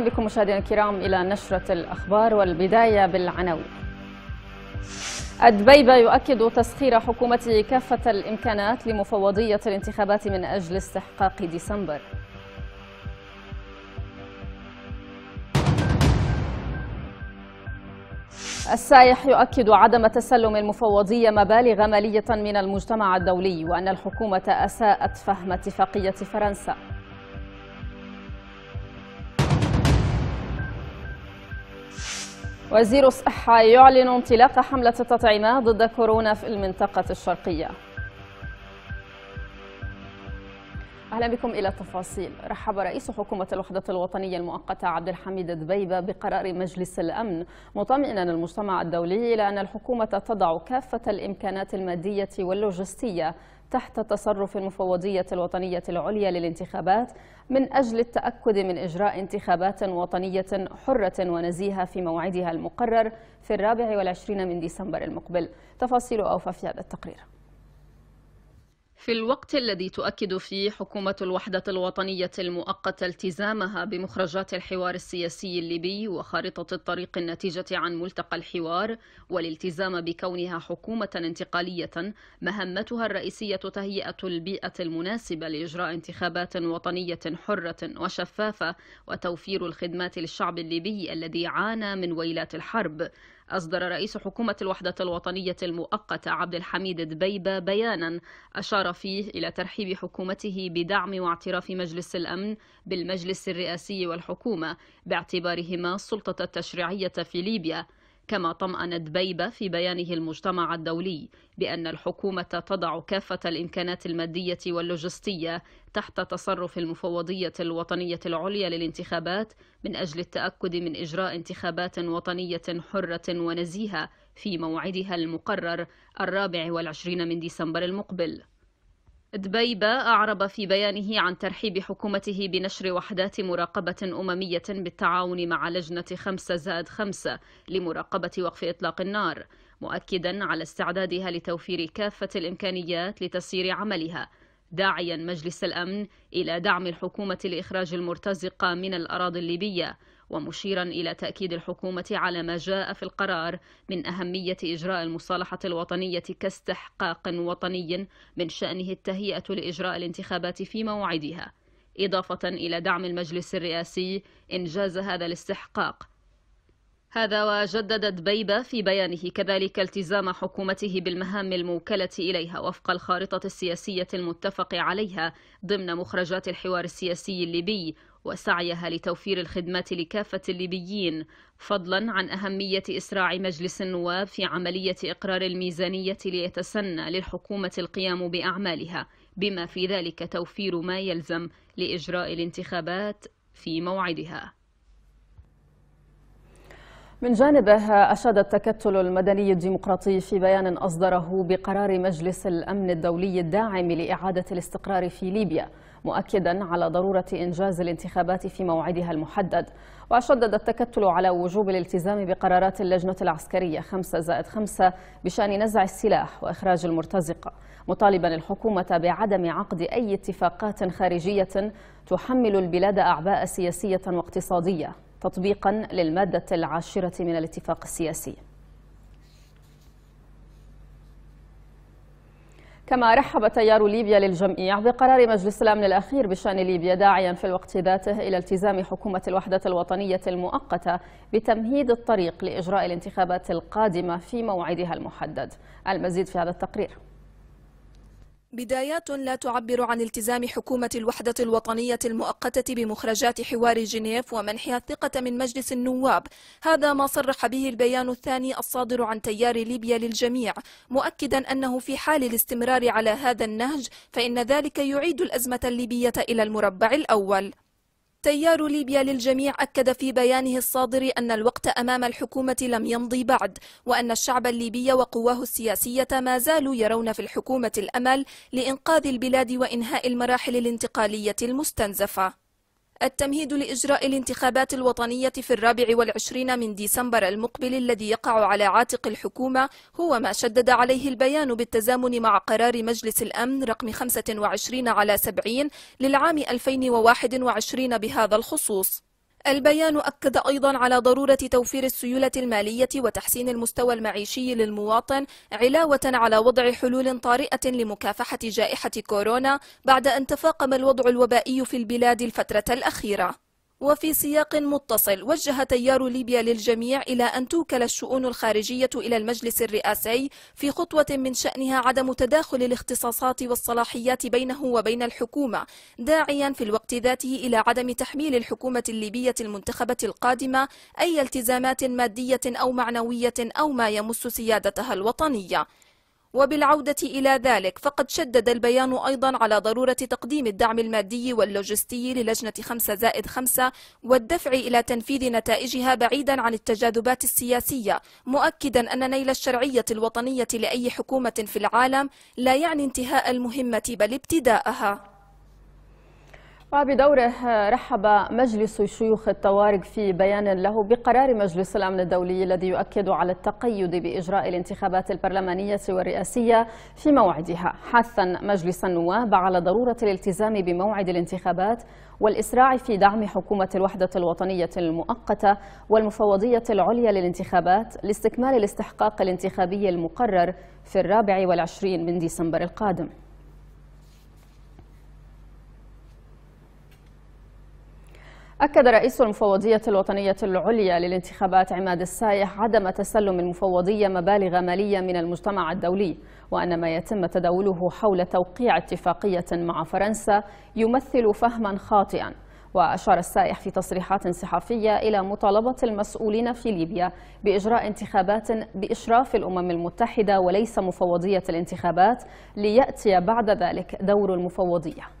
اهلا بكم مشاهدينا الكرام الى نشره الاخبار والبدايه بالعناوين. الدبيبه يؤكد تسخير حكومته كافه الامكانات لمفوضيه الانتخابات من اجل استحقاق ديسمبر. السائح يؤكد عدم تسلم المفوضية مبالغ مالية من المجتمع الدولي وأن الحكومة أساءت فهم اتفاقية فرنسا وزير الصحة يعلن انطلاق حملة التطعيمات ضد كورونا في المنطقة الشرقية أهلا بكم إلى التفاصيل رحب رئيس حكومة الوحدة الوطنية المؤقتة عبد الحميد دبيبة بقرار مجلس الأمن مطمئنا المجتمع الدولي إلى أن الحكومة تضع كافة الإمكانات المادية واللوجستية تحت تصرف المفوضية الوطنية العليا للانتخابات من أجل التأكد من إجراء انتخابات وطنية حرة ونزيهة في موعدها المقرر في الرابع والعشرين من ديسمبر المقبل تفاصيل أوفى في هذا التقرير في الوقت الذي تؤكد فيه حكومة الوحدة الوطنية المؤقتة التزامها بمخرجات الحوار السياسي الليبي وخارطة الطريق الناتجة عن ملتقى الحوار والالتزام بكونها حكومة انتقالية مهمتها الرئيسية تهيئة البيئة المناسبة لإجراء انتخابات وطنية حرة وشفافة وتوفير الخدمات للشعب الليبي الذي عانى من ويلات الحرب أصدر رئيس حكومة الوحدة الوطنية المؤقتة عبد الحميد دبيبة بيانا أشار فيه إلى ترحيب حكومته بدعم واعتراف مجلس الأمن بالمجلس الرئاسي والحكومة باعتبارهما السلطة التشريعية في ليبيا كما طمأن دبيبة في بيانه المجتمع الدولي بأن الحكومة تضع كافة الإمكانات المادية واللوجستية تحت تصرف المفوضية الوطنية العليا للانتخابات من أجل التأكد من إجراء انتخابات وطنية حرة ونزيهة في موعدها المقرر الرابع والعشرين من ديسمبر المقبل دبيبة أعرب في بيانه عن ترحيب حكومته بنشر وحدات مراقبة أممية بالتعاون مع لجنة خمسة زائد خمسة لمراقبة وقف إطلاق النار مؤكدا على استعدادها لتوفير كافة الإمكانيات لتسيير عملها داعيا مجلس الأمن إلى دعم الحكومة لإخراج المرتزقة من الأراضي الليبية ومشيرا إلى تأكيد الحكومة على ما جاء في القرار من أهمية إجراء المصالحة الوطنية كاستحقاق وطني من شأنه التهيئة لإجراء الانتخابات في موعدها إضافة إلى دعم المجلس الرئاسي إنجاز هذا الاستحقاق هذا وجددت بيبة في بيانه كذلك التزام حكومته بالمهام الموكلة إليها وفق الخارطة السياسية المتفق عليها ضمن مخرجات الحوار السياسي الليبي وسعيها لتوفير الخدمات لكافة الليبيين فضلا عن أهمية إسراع مجلس النواب في عملية إقرار الميزانية ليتسنى للحكومة القيام بأعمالها بما في ذلك توفير ما يلزم لإجراء الانتخابات في موعدها من جانبه أشاد التكتل المدني الديمقراطي في بيان أصدره بقرار مجلس الأمن الدولي الداعم لإعادة الاستقرار في ليبيا مؤكدا على ضرورة إنجاز الانتخابات في موعدها المحدد وشدد التكتل على وجوب الالتزام بقرارات اللجنة العسكرية 5 زائد 5 بشأن نزع السلاح وإخراج المرتزقة مطالبا الحكومة بعدم عقد أي اتفاقات خارجية تحمل البلاد أعباء سياسية واقتصادية تطبيقا للمادة العاشرة من الاتفاق السياسي كما رحب تيار ليبيا للجميع بقرار مجلس الأمن الأخير بشأن ليبيا داعيا في الوقت ذاته إلى التزام حكومة الوحدة الوطنية المؤقتة بتمهيد الطريق لإجراء الانتخابات القادمة في موعدها المحدد المزيد في هذا التقرير بدايات لا تعبر عن التزام حكومة الوحدة الوطنية المؤقتة بمخرجات حوار جنيف ومنحها الثقة من مجلس النواب هذا ما صرح به البيان الثاني الصادر عن تيار ليبيا للجميع مؤكدا أنه في حال الاستمرار على هذا النهج فإن ذلك يعيد الأزمة الليبية إلى المربع الأول تيار ليبيا للجميع أكد في بيانه الصادر أن الوقت أمام الحكومة لم يمضي بعد وأن الشعب الليبي وقواه السياسية ما زالوا يرون في الحكومة الأمل لإنقاذ البلاد وإنهاء المراحل الانتقالية المستنزفة التمهيد لإجراء الانتخابات الوطنية في الرابع والعشرين من ديسمبر المقبل الذي يقع على عاتق الحكومة هو ما شدد عليه البيان بالتزامن مع قرار مجلس الأمن رقم 25 على 70 للعام 2021 بهذا الخصوص البيان أكد أيضا على ضرورة توفير السيولة المالية وتحسين المستوى المعيشي للمواطن علاوة على وضع حلول طارئة لمكافحة جائحة كورونا بعد أن تفاقم الوضع الوبائي في البلاد الفترة الأخيرة وفي سياق متصل وجه تيار ليبيا للجميع إلى أن توكل الشؤون الخارجية إلى المجلس الرئاسي في خطوة من شأنها عدم تداخل الاختصاصات والصلاحيات بينه وبين الحكومة داعيا في الوقت ذاته إلى عدم تحميل الحكومة الليبية المنتخبة القادمة أي التزامات مادية أو معنوية أو ما يمس سيادتها الوطنية وبالعودة إلى ذلك فقد شدد البيان أيضا على ضرورة تقديم الدعم المادي واللوجستي للجنة 5 زائد 5 والدفع إلى تنفيذ نتائجها بعيدا عن التجاذبات السياسية مؤكدا أن نيل الشرعية الوطنية لأي حكومة في العالم لا يعني انتهاء المهمة بل ابتداءها وبدوره آه، رحب مجلس شيوخ الطوارق في بيان له بقرار مجلس الأمن الدولي الذي يؤكد على التقيد بإجراء الانتخابات البرلمانية والرئاسية في موعدها حثا مجلس النواب على ضرورة الالتزام بموعد الانتخابات والإسراع في دعم حكومة الوحدة الوطنية المؤقتة والمفوضية العليا للانتخابات لاستكمال الاستحقاق الانتخابي المقرر في الرابع والعشرين من ديسمبر القادم أكد رئيس المفوضية الوطنية العليا للانتخابات عماد السايح عدم تسلم المفوضية مبالغ مالية من المجتمع الدولي وأن ما يتم تداوله حول توقيع اتفاقية مع فرنسا يمثل فهما خاطئا وأشار السائح في تصريحات صحفية إلى مطالبة المسؤولين في ليبيا بإجراء انتخابات بإشراف الأمم المتحدة وليس مفوضية الانتخابات ليأتي بعد ذلك دور المفوضية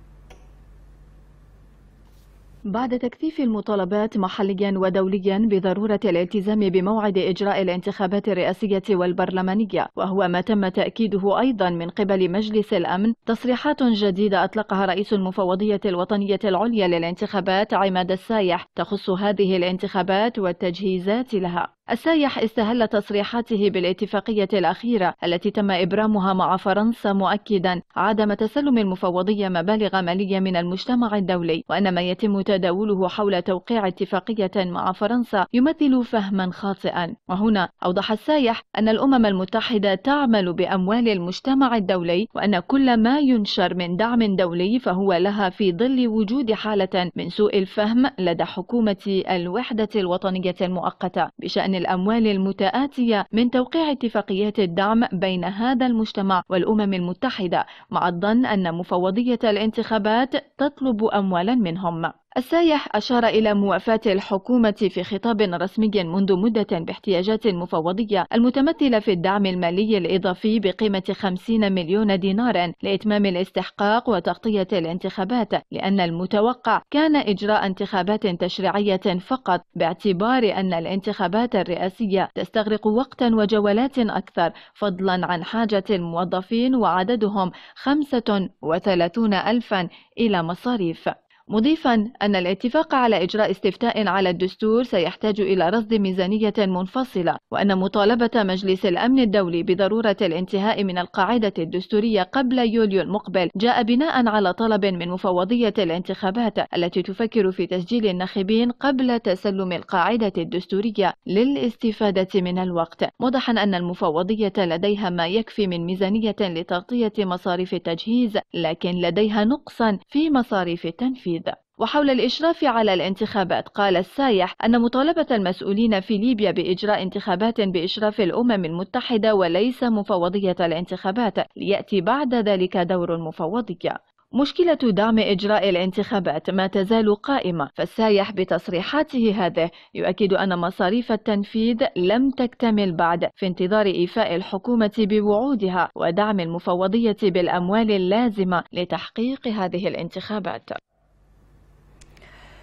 بعد تكثيف المطالبات محليا ودوليا بضرورة الالتزام بموعد إجراء الانتخابات الرئاسية والبرلمانية وهو ما تم تأكيده أيضا من قبل مجلس الأمن تصريحات جديدة أطلقها رئيس المفوضية الوطنية العليا للانتخابات عماد السايح تخص هذه الانتخابات والتجهيزات لها السايح استهل تصريحاته بالاتفاقية الأخيرة التي تم إبرامها مع فرنسا مؤكدا عدم تسلم المفوضية مبالغ مالية من المجتمع الدولي وأن ما يتم تداوله حول توقيع اتفاقية مع فرنسا يمثل فهما خاطئا وهنا أوضح السايح أن الأمم المتحدة تعمل بأموال المجتمع الدولي وأن كل ما ينشر من دعم دولي فهو لها في ظل وجود حالة من سوء الفهم لدى حكومة الوحدة الوطنية المؤقتة بشأن الأموال المتآتية من توقيع اتفاقيات الدعم بين هذا المجتمع والأمم المتحدة مع الظن أن مفوضية الانتخابات تطلب أموالا منهم السايح أشار إلى موافاة الحكومة في خطاب رسمي منذ مدة باحتياجات مفوضية المتمثلة في الدعم المالي الإضافي بقيمة 50 مليون دينار لإتمام الاستحقاق وتغطية الانتخابات لأن المتوقع كان إجراء انتخابات تشريعية فقط باعتبار أن الانتخابات الرئاسية تستغرق وقتا وجولات أكثر فضلا عن حاجة الموظفين وعددهم 35 ألفا إلى مصاريف مضيفا أن الاتفاق على إجراء استفتاء على الدستور سيحتاج إلى رصد ميزانية منفصلة وأن مطالبة مجلس الأمن الدولي بضرورة الانتهاء من القاعدة الدستورية قبل يوليو المقبل جاء بناء على طلب من مفوضية الانتخابات التي تفكر في تسجيل الناخبين قبل تسلم القاعدة الدستورية للاستفادة من الوقت موضحا أن المفوضية لديها ما يكفي من ميزانية لتغطية مصاريف التجهيز لكن لديها نقصا في مصاريف التنفيذ جديد وحول الإشراف على الانتخابات قال السايح أن مطالبة المسؤولين في ليبيا بإجراء انتخابات بإشراف الأمم المتحدة وليس مفوضية الانتخابات ليأتي بعد ذلك دور المفوضية مشكلة دعم إجراء الانتخابات ما تزال قائمة فالسايح بتصريحاته هذه يؤكد أن مصاريف التنفيذ لم تكتمل بعد في انتظار إيفاء الحكومة بوعودها ودعم المفوضية بالأموال اللازمة لتحقيق هذه الانتخابات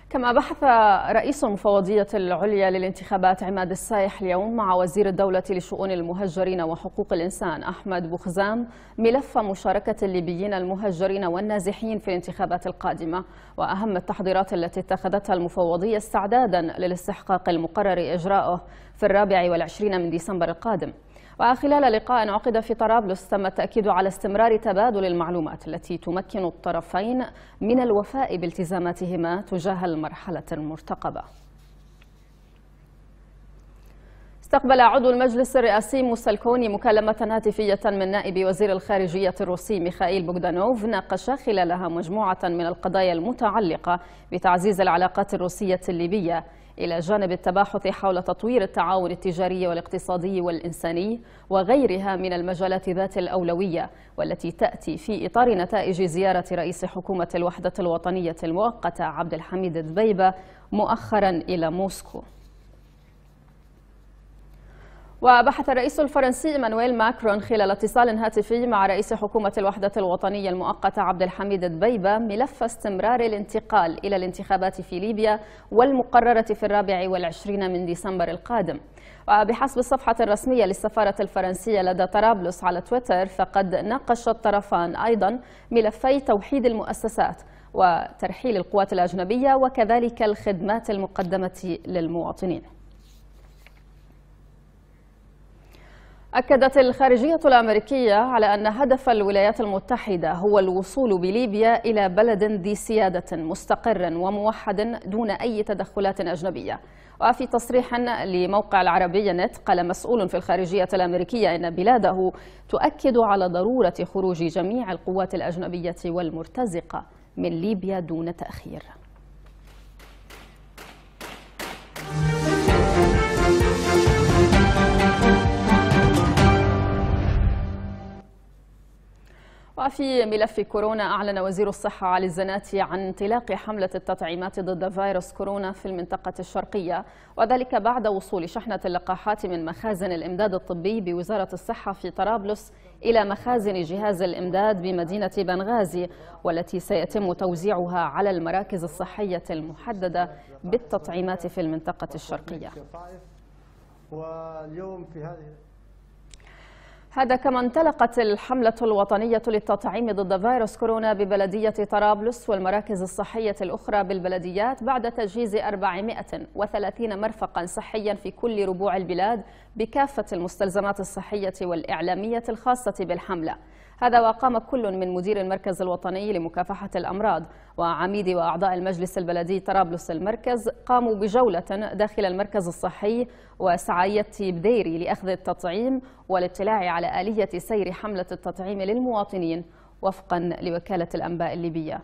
كما بحث رئيس المفوضية العليا للانتخابات عماد السايح اليوم مع وزير الدولة لشؤون المهجرين وحقوق الإنسان أحمد بوخزام ملف مشاركة الليبيين المهجرين والنازحين في الانتخابات القادمة وأهم التحضيرات التي اتخذتها المفوضية استعدادا للاستحقاق المقرر إجراؤه في الرابع والعشرين من ديسمبر القادم وخلال لقاء عقد في طرابلس تم التأكيد على استمرار تبادل المعلومات التي تمكن الطرفين من الوفاء بالتزاماتهما تجاه المرحلة المرتقبة استقبل عضو المجلس الرئاسي موسى الكوني مكالمة هاتفية من نائب وزير الخارجية الروسي ميخائيل بوغدانوف ناقش خلالها مجموعة من القضايا المتعلقة بتعزيز العلاقات الروسية الليبية إلى جانب التباحث حول تطوير التعاون التجاري والاقتصادي والإنساني وغيرها من المجالات ذات الأولوية والتي تأتي في إطار نتائج زيارة رئيس حكومة الوحدة الوطنية المؤقتة عبد الحميد دبيبة مؤخرا إلى موسكو وبحث الرئيس الفرنسي إيمانويل ماكرون خلال اتصال هاتفي مع رئيس حكومة الوحدة الوطنية المؤقتة عبد الحميد دبيبة ملف استمرار الانتقال إلى الانتخابات في ليبيا والمقررة في الرابع والعشرين من ديسمبر القادم وبحسب الصفحة الرسمية للسفارة الفرنسية لدى طرابلس على تويتر فقد ناقش الطرفان أيضا ملفي توحيد المؤسسات وترحيل القوات الأجنبية وكذلك الخدمات المقدمة للمواطنين أكدت الخارجية الأمريكية على أن هدف الولايات المتحدة هو الوصول بليبيا إلى بلد ذي سيادة مستقر وموحد دون أي تدخلات أجنبية وفي تصريح لموقع العربية نت قال مسؤول في الخارجية الأمريكية أن بلاده تؤكد على ضرورة خروج جميع القوات الأجنبية والمرتزقة من ليبيا دون تأخير وفي ملف كورونا أعلن وزير الصحة علي الزناتي عن انطلاق حملة التطعيمات ضد فيروس كورونا في المنطقة الشرقية وذلك بعد وصول شحنة اللقاحات من مخازن الإمداد الطبي بوزارة الصحة في طرابلس إلى مخازن جهاز الإمداد بمدينة بنغازي والتي سيتم توزيعها على المراكز الصحية المحددة بالتطعيمات في المنطقة الشرقية واليوم في هذه هذا كما انطلقت الحملة الوطنية للتطعيم ضد فيروس كورونا ببلدية طرابلس والمراكز الصحية الأخرى بالبلديات بعد تجهيز 430 مرفقا صحيا في كل ربوع البلاد بكافة المستلزمات الصحية والإعلامية الخاصة بالحملة هذا وقام كل من مدير المركز الوطني لمكافحة الأمراض وعميد وأعضاء المجلس البلدي طرابلس المركز قاموا بجولة داخل المركز الصحي وسعية بديري لأخذ التطعيم والاطلاع على آلية سير حملة التطعيم للمواطنين وفقا لوكالة الأنباء الليبية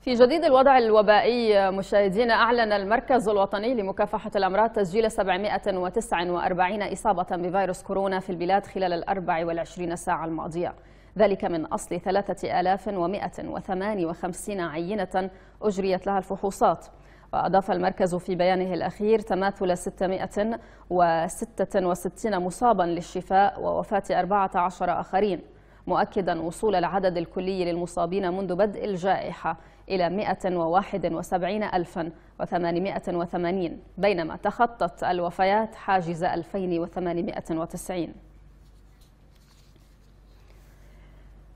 في جديد الوضع الوبائي مشاهدينا أعلن المركز الوطني لمكافحة الأمراض تسجيل 749 إصابة بفيروس كورونا في البلاد خلال ال 24 ساعة الماضية ذلك من أصل 3158 عينة أجريت لها الفحوصات وأضاف المركز في بيانه الأخير تماثل 666 مصابا للشفاء ووفاة 14 آخرين مؤكدا وصول العدد الكلي للمصابين منذ بدء الجائحة إلى 171880 بينما تخطت الوفيات حاجز 2890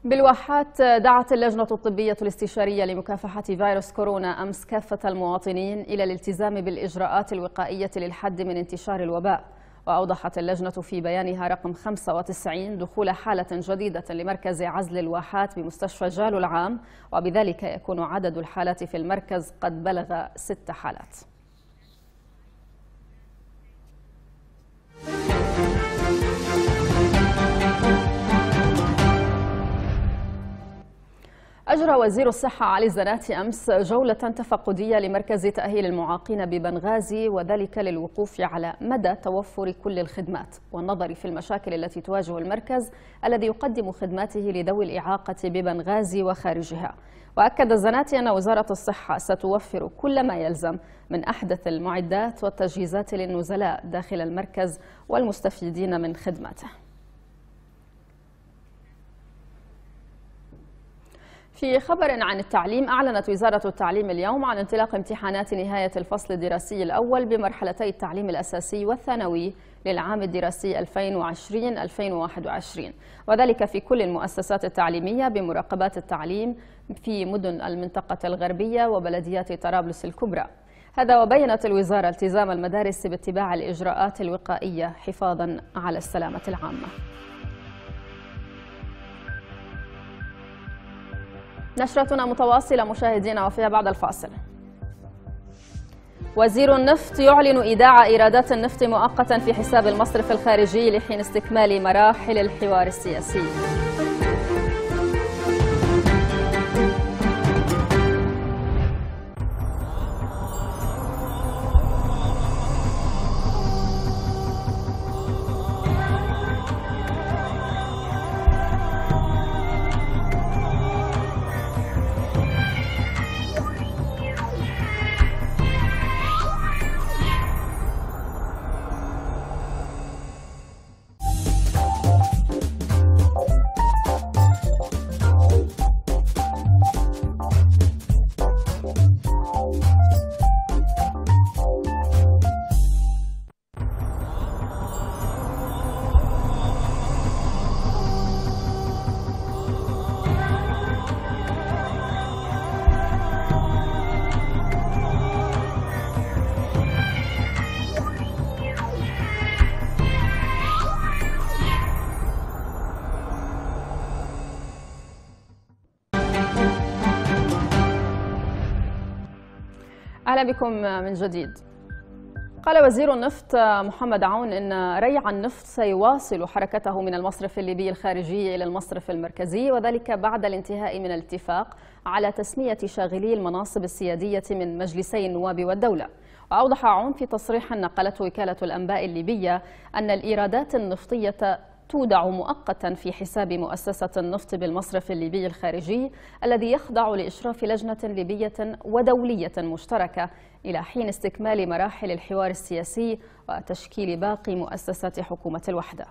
بالواحات دعت اللجنة الطبية الاستشارية لمكافحة فيروس كورونا أمس كافة المواطنين إلى الالتزام بالإجراءات الوقائية للحد من انتشار الوباء وأوضحت اللجنة في بيانها رقم 95 دخول حالة جديدة لمركز عزل الواحات بمستشفى جالو العام وبذلك يكون عدد الحالات في المركز قد بلغ ست حالات أجرى وزير الصحة علي الزناتي أمس جولة تفقدية لمركز تأهيل المعاقين ببنغازي وذلك للوقوف على مدى توفر كل الخدمات والنظر في المشاكل التي تواجه المركز الذي يقدم خدماته لذوي الإعاقة ببنغازي وخارجها وأكد الزناتي أن وزارة الصحة ستوفر كل ما يلزم من أحدث المعدات والتجهيزات للنزلاء داخل المركز والمستفيدين من خدماته في خبر عن التعليم أعلنت وزارة التعليم اليوم عن انطلاق امتحانات نهاية الفصل الدراسي الأول بمرحلتي التعليم الأساسي والثانوي للعام الدراسي 2020-2021 وذلك في كل المؤسسات التعليمية بمراقبات التعليم في مدن المنطقة الغربية وبلديات طرابلس الكبرى هذا وبينت الوزارة التزام المدارس باتباع الإجراءات الوقائية حفاظا على السلامة العامة نشرتنا متواصلة مشاهدينا وفيها بعد الفاصل وزير النفط يعلن إيداع إيرادات النفط مؤقتا في حساب المصرف الخارجي لحين استكمال مراحل الحوار السياسي أهلا بكم من جديد قال وزير النفط محمد عون ان ريع النفط سيواصل حركته من المصرف الليبي الخارجي الى المصرف المركزي وذلك بعد الانتهاء من الاتفاق على تسميه شاغلي المناصب السياديه من مجلسي النواب والدوله. واوضح عون في تصريح نقلته وكاله الانباء الليبيه ان الايرادات النفطيه تودع مؤقتا في حساب مؤسسة النفط بالمصرف الليبي الخارجي الذي يخضع لإشراف لجنة ليبية ودولية مشتركة إلى حين استكمال مراحل الحوار السياسي وتشكيل باقي مؤسسات حكومة الوحدة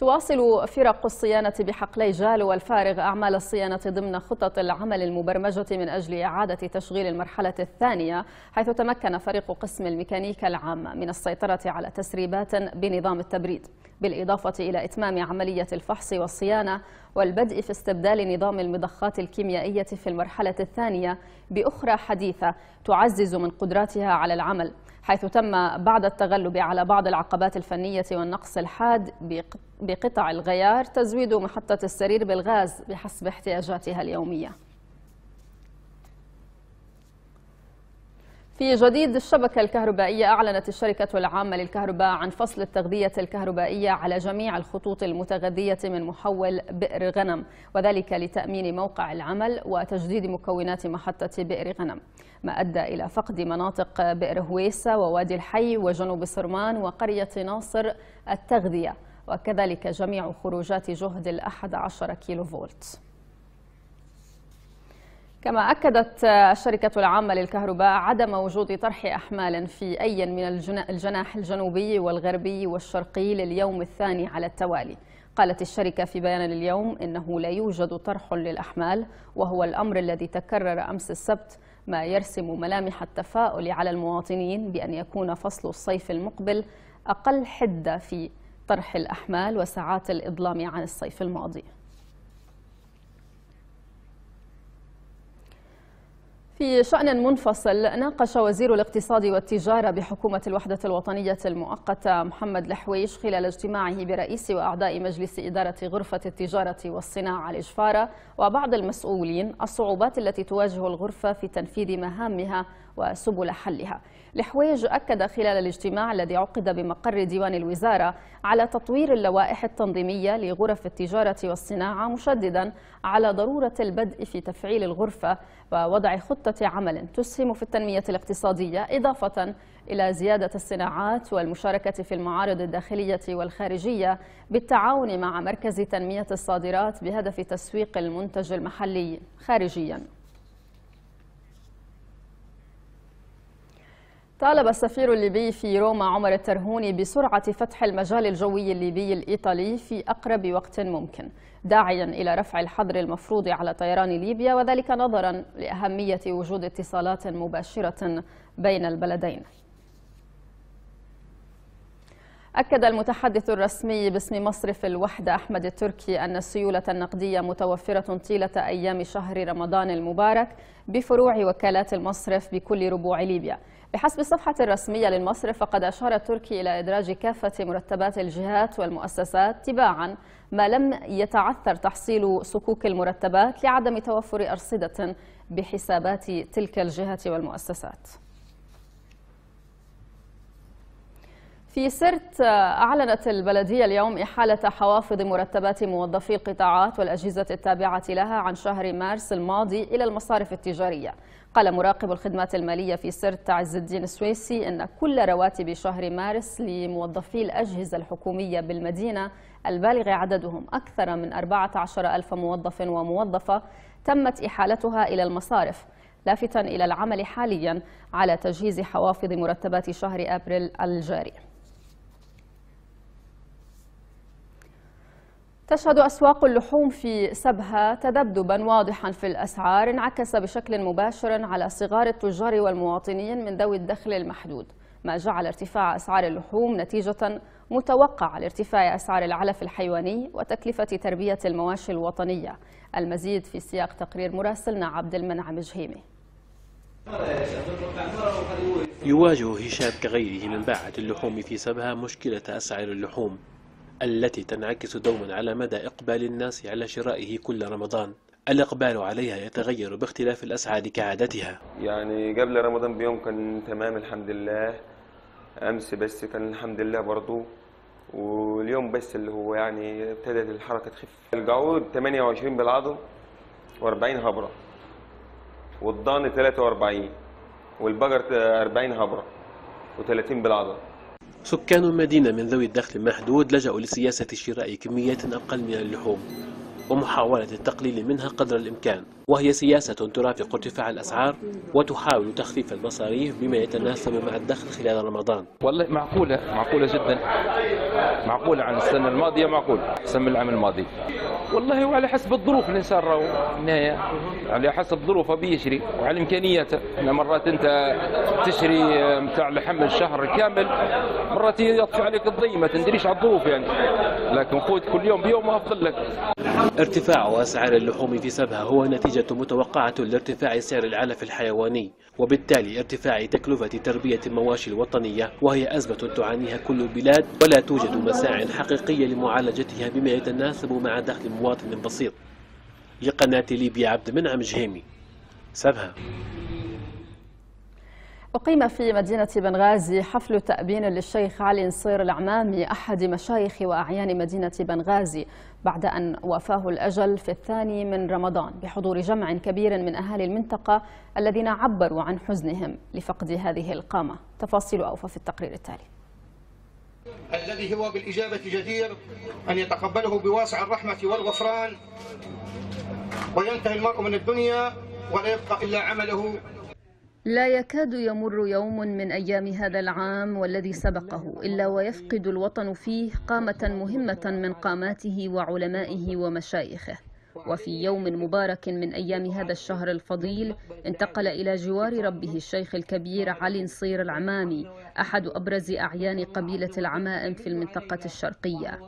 تواصل فرق الصيانة بحقلي جال والفارغ أعمال الصيانة ضمن خطط العمل المبرمجة من أجل إعادة تشغيل المرحلة الثانية حيث تمكن فريق قسم الميكانيكا العامة من السيطرة على تسريبات بنظام التبريد بالإضافة إلى إتمام عملية الفحص والصيانة والبدء في استبدال نظام المضخات الكيميائية في المرحلة الثانية بأخرى حديثة تعزز من قدراتها على العمل حيث تم بعد التغلب على بعض العقبات الفنية والنقص الحاد بقطع الغيار تزويد محطة السرير بالغاز بحسب احتياجاتها اليومية في جديد الشبكة الكهربائية أعلنت الشركة العامة للكهرباء عن فصل التغذية الكهربائية على جميع الخطوط المتغذية من محول بئر غنم وذلك لتأمين موقع العمل وتجديد مكونات محطة بئر غنم ما أدى إلى فقد مناطق بئر هويسة ووادي الحي وجنوب سرمان وقرية ناصر التغذية وكذلك جميع خروجات جهد الأحد عشر كيلو فولت كما أكدت الشركة العامة للكهرباء عدم وجود طرح أحمال في أي من الجناح الجنوبي والغربي والشرقي لليوم الثاني على التوالي قالت الشركة في بيان اليوم إنه لا يوجد طرح للأحمال وهو الأمر الذي تكرر أمس السبت ما يرسم ملامح التفاؤل على المواطنين بأن يكون فصل الصيف المقبل أقل حدة في طرح الأحمال وساعات الإظلام عن الصيف الماضي في شأن منفصل ناقش وزير الاقتصاد والتجارة بحكومة الوحدة الوطنية المؤقتة محمد الحويش خلال اجتماعه برئيس وأعضاء مجلس إدارة غرفة التجارة والصناعة الإجفارة وبعض المسؤولين الصعوبات التي تواجه الغرفة في تنفيذ مهامها وسبل حلها الحويج أكد خلال الاجتماع الذي عقد بمقر ديوان الوزارة على تطوير اللوائح التنظيمية لغرف التجارة والصناعة مشددا على ضرورة البدء في تفعيل الغرفة ووضع خطة عمل تسهم في التنمية الاقتصادية إضافة إلى زيادة الصناعات والمشاركة في المعارض الداخلية والخارجية بالتعاون مع مركز تنمية الصادرات بهدف تسويق المنتج المحلي خارجياً طالب السفير الليبي في روما عمر الترهوني بسرعة فتح المجال الجوي الليبي الإيطالي في أقرب وقت ممكن داعيا إلى رفع الحظر المفروض على طيران ليبيا وذلك نظرا لأهمية وجود اتصالات مباشرة بين البلدين أكد المتحدث الرسمي باسم مصرف الوحدة أحمد التركي أن السيولة النقدية متوفرة طيلة أيام شهر رمضان المبارك بفروع وكالات المصرف بكل ربوع ليبيا بحسب الصفحة الرسمية للمصرف فقد أشار تركي إلى إدراج كافة مرتبات الجهات والمؤسسات تباعا ما لم يتعثر تحصيل صكوك المرتبات لعدم توفر أرصدة بحسابات تلك الجهة والمؤسسات في سرت أعلنت البلدية اليوم إحالة حوافظ مرتبات موظفي القطاعات والأجهزة التابعة لها عن شهر مارس الماضي إلى المصارف التجارية قال مراقب الخدمات المالية في سرت عز الدين السويسي أن كل رواتب شهر مارس لموظفي الأجهزة الحكومية بالمدينة البالغ عددهم أكثر من 14 ألف موظف وموظفة تمت إحالتها إلى المصارف لافتا إلى العمل حاليا على تجهيز حوافظ مرتبات شهر أبريل الجاري تشهد أسواق اللحوم في سبها تذبذبا واضحا في الأسعار انعكس بشكل مباشر على صغار التجار والمواطنين من ذوي الدخل المحدود ما جعل ارتفاع أسعار اللحوم نتيجة متوقعة لارتفاع أسعار العلف الحيواني وتكلفة تربية المواشي الوطنية المزيد في سياق تقرير مراسلنا عبد المنعم جهيمي يواجه هشام كغيره من باعة اللحوم في سبها مشكلة أسعار اللحوم التي تنعكس دوما على مدى إقبال الناس على شرائه كل رمضان الإقبال عليها يتغير باختلاف الأسعار كعادتها يعني قبل رمضان بيوم كان تمام الحمد لله أمس بس كان الحمد لله برضو واليوم بس اللي هو يعني ابتدت الحركة تخف الجعود 28 بالعظم و40 هبرة والضان 43 والبجر 40 هبرة و30 بالعظم سكان المدينة من ذوي الدخل المحدود لجأوا لسياسة شراء كميات أقل من اللحوم ومحاولة التقليل منها قدر الإمكان وهي سياسة ترافق ارتفاع الأسعار وتحاول تخفيف المصاريف بما يتناسب مع الدخل خلال رمضان والله معقولة معقولة جدا معقولة عن السنة الماضية معقول سم العام الماضي والله وعلى حسب الظروف الانسان راهو هنايا على حسب ظروفه بيشري وعلى امكانياته انا مرات انت تشري نتاع لحم الشهر كامل مرات يطفي عليك الضي ما تدريش على الظروف يعني لكن قوت كل يوم بيوم أفضل لك ارتفاع أسعار اللحوم في سبها هو نتيجة متوقعة لارتفاع سعر العلف الحيواني وبالتالي ارتفاع تكلفة تربية المواشي الوطنية وهي أزمة تعانيها كل البلاد ولا توجد مساع حقيقية لمعالجتها بما يتناسب مع دخل مواطن بسيط لقناة ليبيا عبد المنعم جهيمي سبها أقيم في مدينة بنغازي حفل تأبين للشيخ علي نصير العمامي أحد مشايخ وأعيان مدينة بنغازي بعد أن وافاه الأجل في الثاني من رمضان بحضور جمع كبير من أهالي المنطقة الذين عبروا عن حزنهم لفقد هذه القامة تفاصيل أوفى في التقرير التالي الذي هو بالإجابة جدير أن يتقبله بواسع الرحمة والغفران وينتهي المرء من الدنيا ولا يبقى إلا عمله لا يكاد يمر يوم من أيام هذا العام والذي سبقه إلا ويفقد الوطن فيه قامة مهمة من قاماته وعلمائه ومشايخه وفي يوم مبارك من أيام هذا الشهر الفضيل انتقل إلى جوار ربه الشيخ الكبير علي نصير العمامي أحد أبرز أعيان قبيلة العمائم في المنطقة الشرقية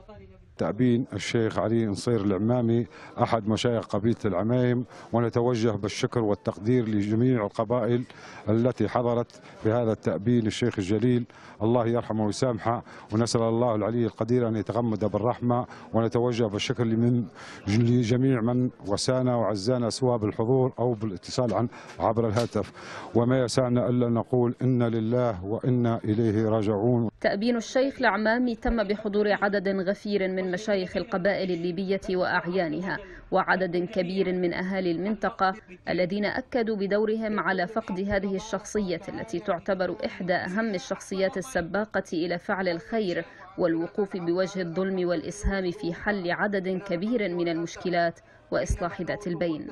التعبين الشيخ علي نصير العمامي أحد مشايخ قبيلة العمايم ونتوجه بالشكر والتقدير لجميع القبائل التي حضرت بهذا التأبين الشيخ الجليل الله يرحمه ويسامحه ونسأل الله العلي القدير أن يتغمد بالرحمة ونتوجه بالشكر لمن لجميع من وسانا وعزانا سواء بالحضور أو بالاتصال عن عبر الهاتف وما يسعنا إلا نقول إن لله وإنا إليه راجعون تأبين الشيخ العمامي تم بحضور عدد غفير من مشايخ القبائل الليبية وأعيانها وعدد كبير من أهالي المنطقة الذين أكدوا بدورهم على فقد هذه الشخصية التي تعتبر إحدى أهم الشخصيات السباقة إلى فعل الخير والوقوف بوجه الظلم والإسهام في حل عدد كبير من المشكلات وإصلاح ذات البين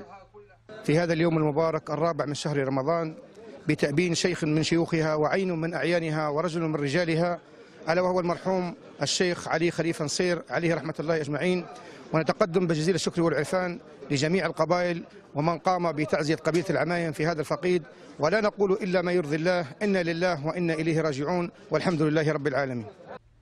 في هذا اليوم المبارك الرابع من شهر رمضان بتأبين شيخ من شيوخها وعين من أعيانها ورجل من رجالها ألا وهو المرحوم الشيخ علي خليفة نصير عليه رحمة الله أجمعين ونتقدم بجزيل الشكر والعرفان لجميع القبائل ومن قام بتعزية قبيلة العمايم في هذا الفقيد ولا نقول إلا ما يرضي الله إنا لله وإنا إليه راجعون والحمد لله رب العالمين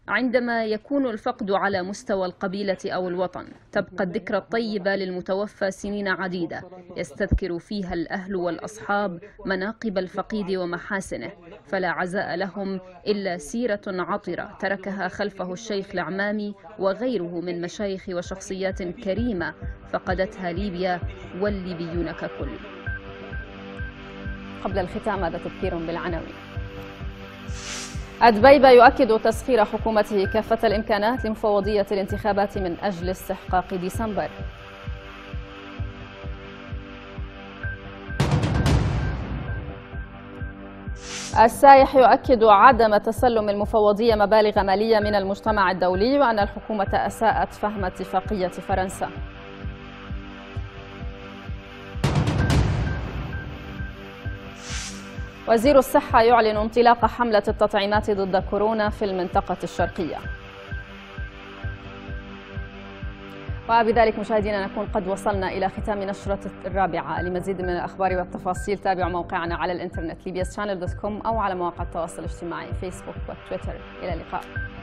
عندما يكون الفقد على مستوى القبيلة أو الوطن تبقى الذكرى الطيبة للمتوفى سنين عديدة يستذكر فيها الأهل والأصحاب مناقب الفقيد ومحاسنه فلا عزاء لهم إلا سيرة عطرة تركها خلفه الشيخ العمامي وغيره من مشايخ وشخصيات كريمة فقدتها ليبيا والليبيون ككل قبل الختام هذا تذكير بالعناوين أدبيبة يؤكد تسخير حكومته كافة الإمكانات لمفوضية الانتخابات من أجل استحقاق ديسمبر السايح يؤكد عدم تسلم المفوضية مبالغ مالية من المجتمع الدولي وأن الحكومة أساءت فهم اتفاقية فرنسا وزير الصحة يعلن انطلاق حملة التطعيمات ضد كورونا في المنطقة الشرقية وبذلك مشاهدينا نكون قد وصلنا إلى ختام نشرة الرابعة لمزيد من الأخبار والتفاصيل تابعوا موقعنا على الإنترنت libyaschannel.com أو على مواقع التواصل الاجتماعي فيسبوك وتويتر إلى اللقاء